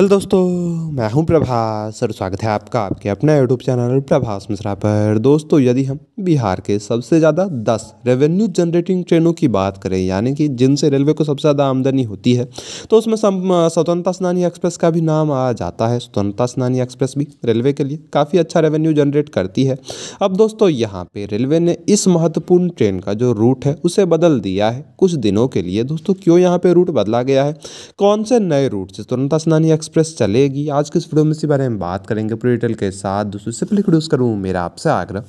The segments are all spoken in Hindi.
हेलो दोस्तों मैं हूं प्रभास और स्वागत है आपका आपके अपना यूट्यूब चैनल प्रभास मिश्रा पर दोस्तों यदि हम बिहार के सबसे ज़्यादा 10 रेवेन्यू जनरेटिंग ट्रेनों की बात करें यानी कि जिनसे रेलवे को सबसे ज़्यादा आमदनी होती है तो उसमें स्वतंत्रता सेनानी एक्सप्रेस का भी नाम आ जाता है स्वतंत्रता सेनानी एक्सप्रेस भी रेलवे के लिए काफ़ी अच्छा रेवेन्यू जनरेट करती है अब दोस्तों यहाँ पर रेलवे ने इस महत्वपूर्ण ट्रेन का जो रूट है उसे बदल दिया है कुछ दिनों के लिए दोस्तों क्यों यहाँ पर रूट बदला गया है कौन से नए रूट से स्वतंत्रता सेनानी एक्सप्रेस एक्सप्रेस चलेगी आज के इस वीडियो में इसी बारे में बात करेंगे पूरी डिटेल के साथ दोस्तों इससे पहले करूँ मेरा आपसे आग्रह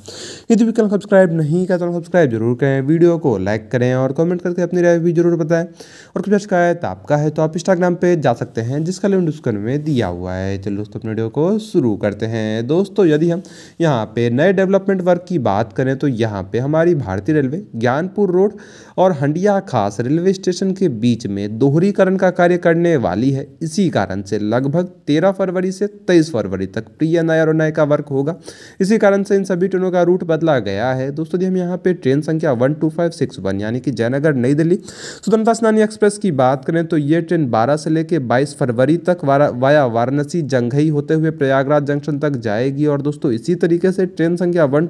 यदि भी कल सब्सक्राइब नहीं किया तो सब्सक्राइब जरूर करें वीडियो को लाइक करें और कमेंट करके अपनी राय भी जरूर बताएं और कुछ शिकायत आपका है तो आप इंस्टाग्राम पर जा सकते हैं जिसका लिंक डिस्क्रिप्शन में दिया हुआ है चलो दोस्तों अपने वीडियो को शुरू करते हैं दोस्तों यदि हम यहाँ पे नए डेवलपमेंट वर्क की बात करें तो यहाँ पे हमारी भारतीय रेलवे ज्ञानपुर रोड और हंडिया खास रेलवे स्टेशन के बीच में दोहरीकरण का कार्य करने वाली है इसी कारण से लगभग 13 फरवरी से 23 फरवरी तक प्रिय नायर और नय वर्क होगा इसी कारण से इन सभी ट्रेनों का रूट बदला गया है दोस्तों यदि हम यहाँ पे ट्रेन संख्या one two five six one यानी कि जयनगर नई दिल्ली स्वतंत्रता स्नानी एक्सप्रेस की बात करें तो ये ट्रेन बारह से लेकर बाईस फरवरी तक वाया वाराणसी जंघई होते हुए प्रयागराज जंक्शन तक जाएगी और दोस्तों इसी तरीके से ट्रेन संख्या वन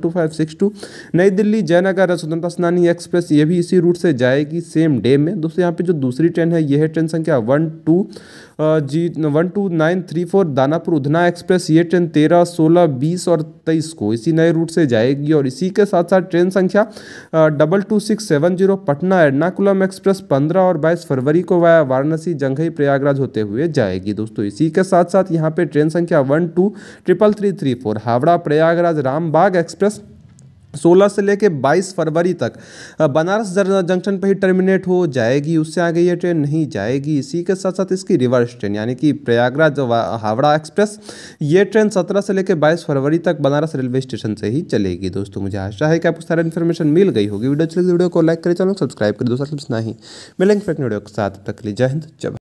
नई दिल्ली जयनगर स्वतंत्रता स्नानी एक्सप्रेस ये भी इसी रूट से जाएगी सेम डे में दोस्तों यहाँ पे जो दूसरी ट्रेन है यह है ट्रेन संख्या one two G one one two nine three four Danapur Udhna express ये ट्रेन तेरह सोलह बीस और तेईस को इसी नए रूट से जाएगी और इसी के साथ साथ ट्रेन संख्या double two six seven zero Patna Ernakulam express पंद्रह और बाईस फरवरी को वाया वाराणसी जंघई प्रयागराज होते हुए जाएगी दोस्तों इसी के साथ साथ यहाँ पे ट्रेन संख्या one two triple three three four Howrah Prayagraj Rambagh express 16 से लेके 22 फरवरी तक बनारस जंक्शन पर ही टर्मिनेट हो जाएगी उससे आगे ये ट्रेन नहीं जाएगी इसी के साथ साथ इसकी रिवर्स ट्रेन यानी कि प्रयागराज हावड़ा एक्सप्रेस ये ट्रेन 17 से लेके 22 फरवरी तक बनारस रेलवे स्टेशन से ही चलेगी दोस्तों मुझे आशा है कि आपको सारा इन्फॉर्मेशन मिल गई होगी वीडियो अच्छी लगी तो वीडियो को लाइक करें चैनल सब्सक्राइब करें दोस्तों नहीं मिलेंगे फिर वीडियो के साथ तक लिए जय हिंद जब